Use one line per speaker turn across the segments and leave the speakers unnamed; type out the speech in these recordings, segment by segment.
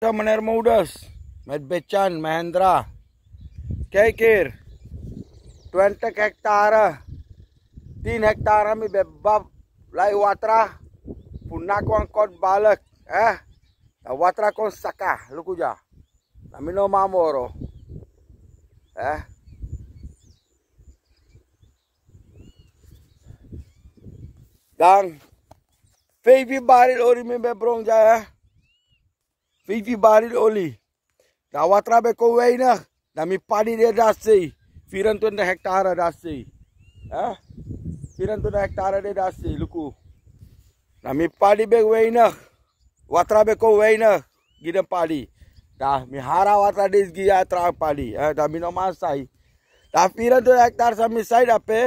Met Hermouders, met Bechan, Mahendra. Kijk 20 hektara, 10 hektara mi bebab lai watra. Punna kon balek, balak. Eh? watra kon saka. Lukuja. La mino mamoro. Eh? Dan. Baby baril ori mi bebrong jaya. Eh? Fifi baril oli. Da watra be ko weina. Da mi padi de dasi. Firan tu hektara dasi. Ha? Firan tu hektara de dasi luku. Da mi padi be weina. Watra be ko weina. Gida padi. Da mi hara watra des gia ya tra padi. Eh, da mi no masai. Da firan tu hektar sa mi sai da pe.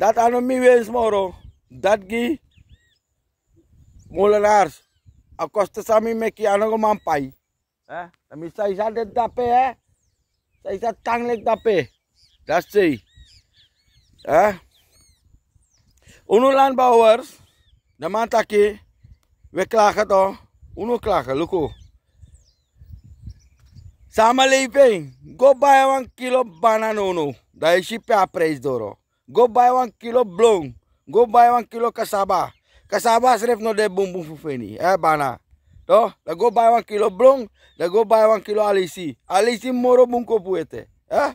Dat mi wens moro. Dat gi. Molenaars. अब कस्तस्वामी meki कियानो mampai. Eh, पाई है तमी सैसा eh, दापे है सैसा टांग ले दापे unulan bawar nama taki weklaka to unuklaka luku sama leipeng go buy one kilo banana uno pe si pa doro go buy one kilo blong go buy one kilo kasaba kasaba sa ref no de fufeni. Eh bana. To, go buy kilo blong, go buy kilo alisi. Alisi moro bungko puete. Eh?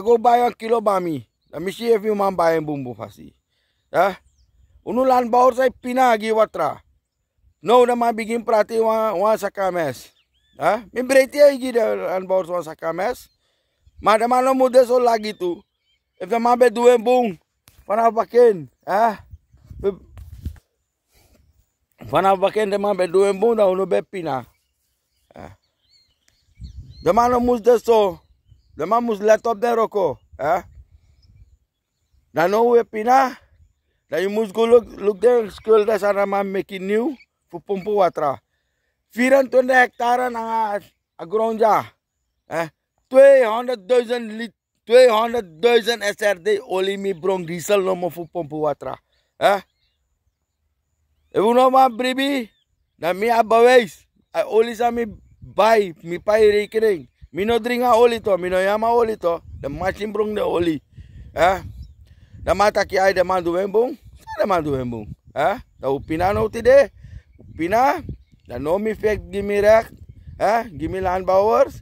go buy kilo bami. La misi if you man buy bumbu fasi. Eh? Unulan baur pina pinagi watra. No na mabigin prati wa wa sakames. Eh? Mi breti igi e de an baur sa sakames. Madamano mudes so lagi tu. If the mabe duen bung. Panapakin. Eh? Wana begin man bij doen bunda unu bij pina. Eh. De man moest de zo. De man moest let op de roko. Eh? Dan nou we pina. Dan go look, look school schulden aan de man make it new. for pompo watra. 24 hectare na agronja. Eh? 200,000 liter. 200.000 SRD olie mi brong diesel nomo voor pompo watra. Eh? E uno ma bribi na mi abawes. oli sa mi mi pai rekening. mino no dringa oli to, mino no yama oli to. De machin brong de oli. Eh? Da mata ki ay de mandu wembung. Sa de mandu wembung. Eh? Da upina no tide. Upina. Da no mi fek gimi rek. Eh? Gimi landbouwers.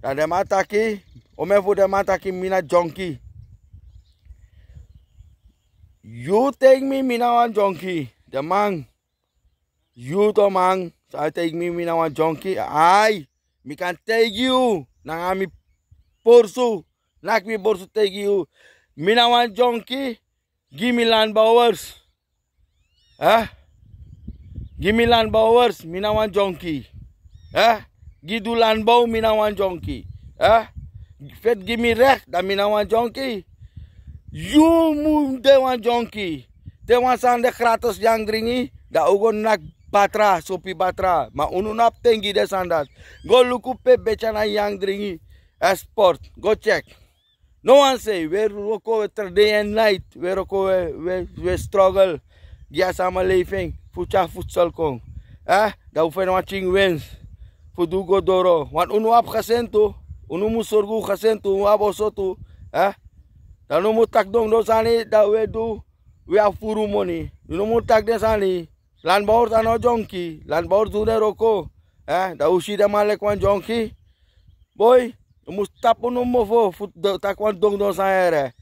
Da de mata Ome fu de mata ki mina jonki. You take me mina wan jonki. The You to mang So I take me, me now a junkie. mi me can take you. Nang ami porsu. Nak me porsu take you. Me now jonki junkie. Give me land bowers. Huh? Eh? Give me land bowers. minawan now a junkie. Huh? Eh? Give do land bow. Me now a junkie. Huh? Eh? Fet give me rek. da me now a junkie. You move they want junkie. They want sande kratos yang ringi Da ugon nak batra sopi batra ma ununap tengi desa sandat go lukupe bechana yang dringi export go check no one say we roko day and night we roko we, we, struggle gya sama living fucha futsal kong eh da ufen watching wins fudu go doro wan unuap khasento unumu sorgu khasento wabo osoto, eh da no mutak dong dosani da we do we have furu money no tak desani lan baur ano jongki lan baur dune roko eh da ushida male kwan jongki boy mustapunu no mofo fut ta kwan dong don saere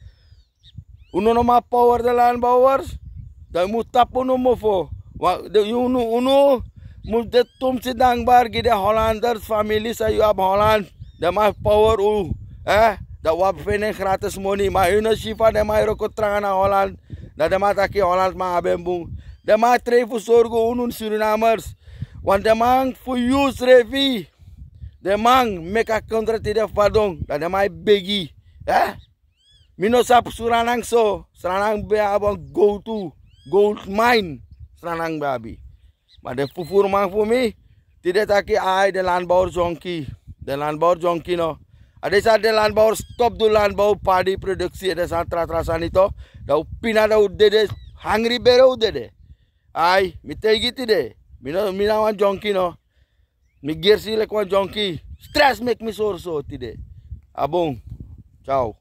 uno no ma power de lan baur da mustapo no mofo wa de uno uno मुझे तुमसे दांग बार गिरे Hollander family से you अब Holland the my power उ eh da wap fene gratis money ma una shifa de ma ro na holland, da de mata ki holand ma abembung Demang trebuie sorgo unun surinamers. Wan demang fuyus revi. Demang meka kontra tidak fadong. Dan mai begi. Eh? Mino sap suranang so. Suranang be abang go to. Gold mine. Suranang be abi. Made fufur mang fumi. Tidak taki ai de landbauer zonki. De landbauer zonki no. Ada saat de landbauer stop du landbauer padi produksi. Ada saat tras-trasan itu. Dau pina dau dede. Hangri bere udede. Ai, mitei gitu deh. Mina mina wan jonki no. Mi gear si lek wan jonki. Stress make me sore so tide. Abong. ciao.